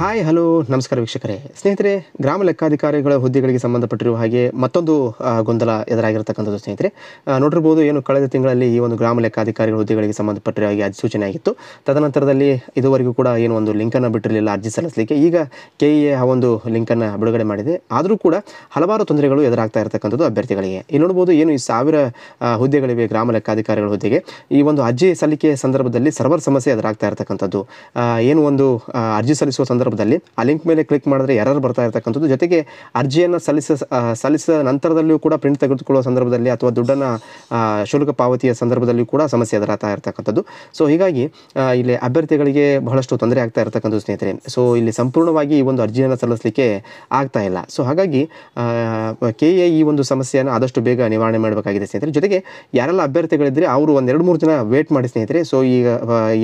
hi hello ನಮಸ್ಕಾರ ವೀಕ್ಷಕರೇ ಸ್ನೇಹಿತರೆ ಗ್ರಾಮ ಲೆಕ್ಕಾಧಿಕಾರಿಗಳ ಹುದ್ದೆಗಳಿಗೆ ಸಂಬಂಧಪಟ್ಟಿರುವ ಹಾಗೆ ಮತ್ತೊಂದು ಗೊಂದಲ ಎದುರಾಗಿರ್ತಕ್ಕಂಥದ್ದು ಸ್ನೇಹಿತರೆ ನೋಡಿರ್ಬೋದು ಏನು ಕಳೆದ ತಿಂಗಳಲ್ಲಿ ಈ ಒಂದು ಗ್ರಾಮ ಲೆಕ್ಕಾಧಿಕಾರಿಗಳ ಹುದ್ದೆಗಳಿಗೆ ಸಂಬಂಧಪಟ್ಟಿರುವ ಹಾಗೆ ಅಧಿಸೂಚನೆ ಆಗಿತ್ತು ತದನಂತರದಲ್ಲಿ ಇದುವರೆಗೂ ಕೂಡ ಏನು ಒಂದು ಲಿಂಕನ್ನು ಬಿಟ್ಟಿರಲಿಲ್ಲ ಅರ್ಜಿ ಸಲ್ಲಿಸಲಿಕ್ಕೆ ಈಗ ಕೆ e ಆ ಒಂದು ಲಿಂಕನ್ನು ಬಿಡುಗಡೆ ಮಾಡಿದೆ ಆದರೂ ಕೂಡ ಹಲವಾರು ತೊಂದರೆಗಳು ಎದುರಾಗ್ತಾ ಇರತಕ್ಕಂಥದ್ದು ಅಭ್ಯರ್ಥಿಗಳಿಗೆ ಇಲ್ಲಿ ನೋಡ್ಬೋದು ಏನು ಈ ಸಾವಿರ ಹುದ್ದೆಗಳಿವೆ ಗ್ರಾಮ ಲೆಕ್ಕಾಧಿಕಾರಿಗಳ ಹುದ್ದೆಗೆ ಈ ಒಂದು ಅರ್ಜಿ ಸಲ್ಲಿಕೆ ಸಂದರ್ಭದಲ್ಲಿ ಸರ್ವರ್ ಸಮಸ್ಯೆ ಎದುರಾಗ್ತಾ ಇರತಕ್ಕಂಥದ್ದು ಏನು ಒಂದು ಅರ್ಜಿ ಸಲ್ಲಿಸುವ ಸಂದರ್ಭ ಸಂದರ್ಭದಲ್ಲಿ ಆ ಲಿಂಕ್ ಮೇಲೆ ಕ್ಲಿಕ್ ಮಾಡಿದ್ರೆ ಎರರ್ ಬರ್ತಾ ಇರತಕ್ಕಂಥದ್ದು ಜೊತೆಗೆ ಅರ್ಜಿಯನ್ನು ಸಲ್ಲಿಸ ಸಲ್ಲಿಸಿದ ನಂತರದಲ್ಲೂ ಕೂಡ ಪ್ರಿಂಟ್ ತೆಗೆದುಕೊಳ್ಳುವ ಸಂದರ್ಭದಲ್ಲಿ ಅಥವಾ ದುಡ್ಡನ್ನು ಶುಲ್ಕ ಪಾವತಿಯ ಸಂದರ್ಭದಲ್ಲಿ ಕೂಡ ಸಮಸ್ಯೆ ಎದುರಾಗ್ತಾ ಇರತಕ್ಕಂಥದ್ದು ಸೊ ಹೀಗಾಗಿ ಇಲ್ಲಿ ಅಭ್ಯರ್ಥಿಗಳಿಗೆ ಬಹಳಷ್ಟು ತೊಂದರೆ ಆಗ್ತಾ ಇರತಕ್ಕಂಥದ್ದು ಸ್ನೇಹಿತರೆ ಸೊ ಇಲ್ಲಿ ಸಂಪೂರ್ಣವಾಗಿ ಈ ಒಂದು ಅರ್ಜಿಯನ್ನು ಸಲ್ಲಿಸಲಿಕ್ಕೆ ಆಗ್ತಾ ಇಲ್ಲ ಸೊ ಹಾಗಾಗಿ ಕೆ ಎ ಈ ಒಂದು ಸಮಸ್ಯೆಯನ್ನು ಆದಷ್ಟು ಬೇಗ ನಿವಾರಣೆ ಮಾಡಬೇಕಾಗಿದೆ ಸ್ನೇಹಿತರೆ ಜೊತೆಗೆ ಯಾರೆಲ್ಲ ಅಭ್ಯರ್ಥಿಗಳಿದ್ದರೆ ಅವರು ಒಂದು ಎರಡು ಮೂರು ಜನ ವೇಟ್ ಮಾಡಿ ಸ್ನೇಹಿತರೆ ಸೊ ಈಗ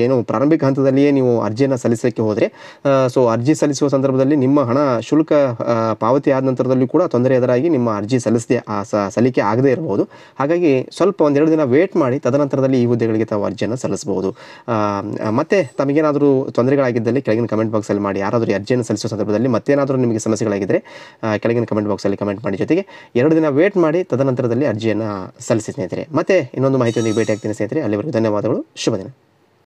ಏನು ಪ್ರಾರಂಭಿಕ ಹಂತದಲ್ಲಿಯೇ ನೀವು ಅರ್ಜಿಯನ್ನು ಸಲ್ಲಿಸಲಿಕ್ಕೆ ಹೋದರೆ ಸೊ ಅರ್ಜಿ ಸಲ್ಲಿಸುವ ಸಂದರ್ಭದಲ್ಲಿ ನಿಮ್ಮ ಹಣ ಶುಲ್ಕ ಪಾವತಿ ಆದ ನಂತರದಲ್ಲಿ ಕೂಡ ತೊಂದರೆ ಎದುರಾಗಿ ನಿಮ್ಮ ಅರ್ಜಿ ಸಲ್ಲಿಸದೆ ಸಲ್ಲಿಕೆ ಆಗದೇ ಇರಬಹುದು ಹಾಗಾಗಿ ಸ್ವಲ್ಪ ಒಂದೆರಡು ದಿನ ವೇಟ್ ಮಾಡಿ ತದನಂತರದಲ್ಲಿ ಈ ಹುದ್ದೆಗಳಿಗೆ ತಾವು ಅರ್ಜಿಯನ್ನು ಸಲ್ಲಿಸಬಹುದು ಮತ್ತೆ ತಮಗೇನಾದರೂ ತೊಂದರೆಗಳಾಗಿದ್ದಲ್ಲಿ ಕೆಳಗಿನ ಕಮೆಂಟ್ ಬಾಕ್ಸಲ್ಲಿ ಮಾಡಿ ಯಾರಾದರೂ ಅರ್ಜಿಯನ್ನು ಸಲ್ಲಿಸುವ ಸಂದರ್ಭದಲ್ಲಿ ಮತ್ತೇನಾದರೂ ನಿಮಗೆ ಸಮಸ್ಯೆಗಳಾಗಿದ್ದರೆ ಕೆಳಗಿನ ಕಮೆಂಟ್ ಬಾಕ್ಸಲ್ಲಿ ಕಮೆಂಟ್ ಮಾಡಿ ಜೊತೆಗೆ ಎರಡು ದಿನ ವೇಟ್ ಮಾಡಿ ತದನಂತರದಲ್ಲಿ ಅರ್ಜಿಯನ್ನು ಸಲ್ಲಿಸಿ ಸ್ನೇಹಿತರೆ ಮತ್ತೆ ಇನ್ನೊಂದು ಮಾಹಿತಿಯೊಂದಿಗೆ ಭೇಟಿ ಆಗ್ತೀನಿ ಸ್ನೇಹಿತರೆ ಅಲ್ಲಿವರೆಗೂ ಧನ್ಯವಾದಗಳು ಶುಭ ದಿನ